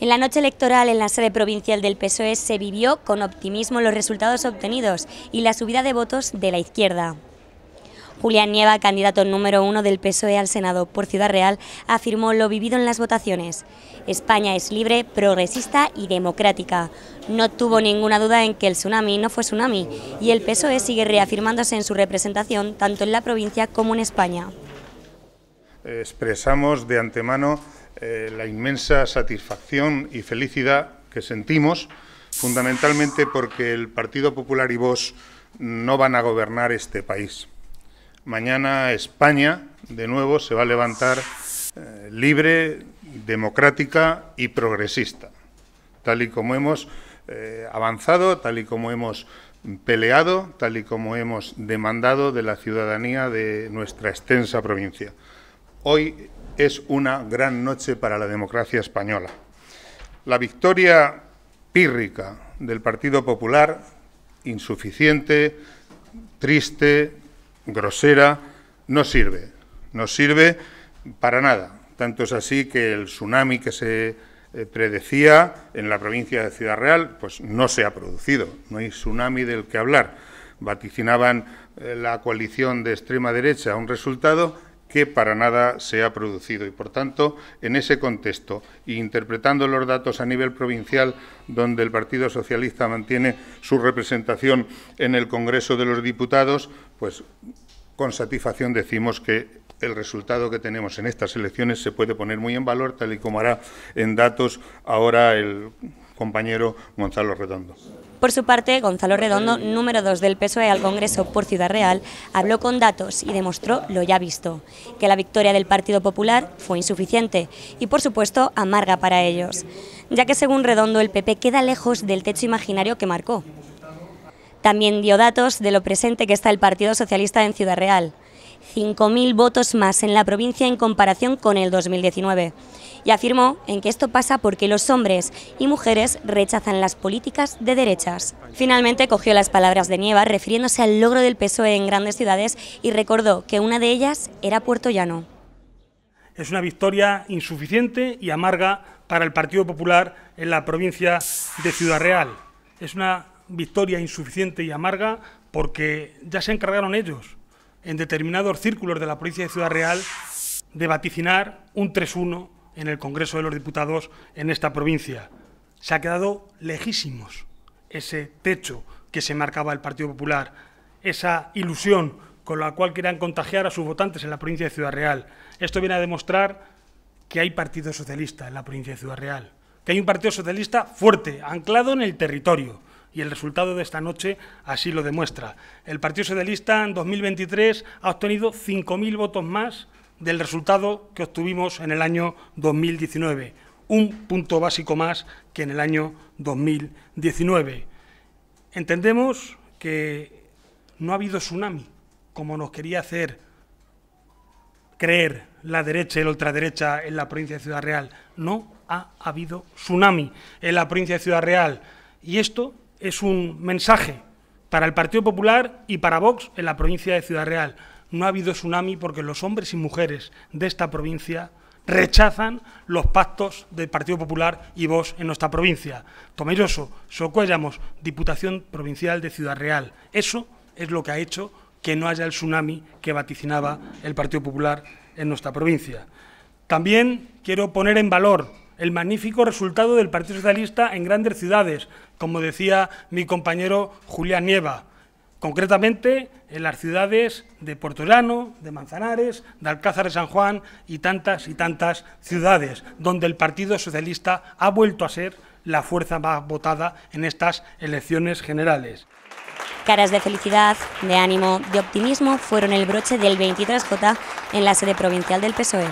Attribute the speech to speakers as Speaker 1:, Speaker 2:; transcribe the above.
Speaker 1: En la noche electoral en la sede provincial del PSOE se vivió con optimismo los resultados obtenidos y la subida de votos de la izquierda. Julián Nieva, candidato número uno del PSOE al Senado por Ciudad Real, afirmó lo vivido en las votaciones. España es libre, progresista y democrática. No tuvo ninguna duda en que el tsunami no fue tsunami y el PSOE sigue reafirmándose en su representación tanto en la provincia como en España
Speaker 2: expresamos de antemano eh, la inmensa satisfacción y felicidad que sentimos, fundamentalmente porque el Partido Popular y Vos no van a gobernar este país. Mañana España, de nuevo, se va a levantar eh, libre, democrática y progresista, tal y como hemos eh, avanzado, tal y como hemos peleado, tal y como hemos demandado de la ciudadanía de nuestra extensa provincia. Hoy es una gran noche para la democracia española. La victoria pírrica del Partido Popular, insuficiente, triste, grosera, no sirve. No sirve para nada. Tanto es así que el tsunami que se eh, predecía en la provincia de Ciudad Real, pues no se ha producido. No hay tsunami del que hablar. Vaticinaban eh, la coalición de extrema derecha un resultado que para nada se ha producido. Y por tanto, en ese contexto, interpretando los datos a nivel provincial, donde el Partido Socialista mantiene su representación en el Congreso de los Diputados, pues con satisfacción decimos que el resultado que tenemos en estas elecciones se puede poner muy en valor, tal y como hará en datos ahora el compañero Gonzalo Redondo.
Speaker 1: Por su parte, Gonzalo Redondo, número 2 del PSOE al Congreso por Ciudad Real, habló con datos y demostró lo ya visto, que la victoria del Partido Popular fue insuficiente y, por supuesto, amarga para ellos, ya que según Redondo el PP queda lejos del techo imaginario que marcó. También dio datos de lo presente que está el Partido Socialista en Ciudad Real. 5.000 votos más en la provincia en comparación con el 2019 y afirmó en que esto pasa porque los hombres y mujeres rechazan las políticas de derechas. Finalmente cogió las palabras de Nieva refiriéndose al logro del PSOE en grandes ciudades y recordó que una de ellas era Puerto Llano.
Speaker 3: Es una victoria insuficiente y amarga para el Partido Popular en la provincia de Ciudad Real. Es una victoria insuficiente y amarga porque ya se encargaron ellos en determinados círculos de la provincia de Ciudad Real de vaticinar un 3-1 en el Congreso de los Diputados en esta provincia. Se ha quedado lejísimos ese techo que se marcaba el Partido Popular, esa ilusión con la cual querían contagiar a sus votantes en la provincia de Ciudad Real. Esto viene a demostrar que hay Partido Socialista en la provincia de Ciudad Real, que hay un Partido Socialista fuerte, anclado en el territorio, y el resultado de esta noche así lo demuestra. El Partido Socialista en 2023 ha obtenido 5.000 votos más del resultado que obtuvimos en el año 2019, un punto básico más que en el año 2019. Entendemos que no ha habido tsunami, como nos quería hacer creer la derecha y la ultraderecha en la provincia de Ciudad Real. No ha habido tsunami en la provincia de Ciudad Real. Y esto es un mensaje para el Partido Popular y para Vox en la provincia de Ciudad Real. No ha habido tsunami porque los hombres y mujeres de esta provincia rechazan los pactos del Partido Popular y Vox en nuestra provincia. Tomelloso, Socuellamos, Diputación Provincial de Ciudad Real. Eso es lo que ha hecho que no haya el tsunami que vaticinaba el Partido Popular en nuestra provincia. También quiero poner en valor el magnífico resultado del Partido Socialista en grandes ciudades, como decía mi compañero Julián Nieva, concretamente en las ciudades de Llano, de Manzanares, de Alcázar de San Juan y tantas y tantas ciudades, donde el Partido Socialista ha vuelto a ser la fuerza más votada en estas elecciones generales.
Speaker 1: Caras de felicidad, de ánimo, de optimismo fueron el broche del 23J en la sede provincial del PSOE.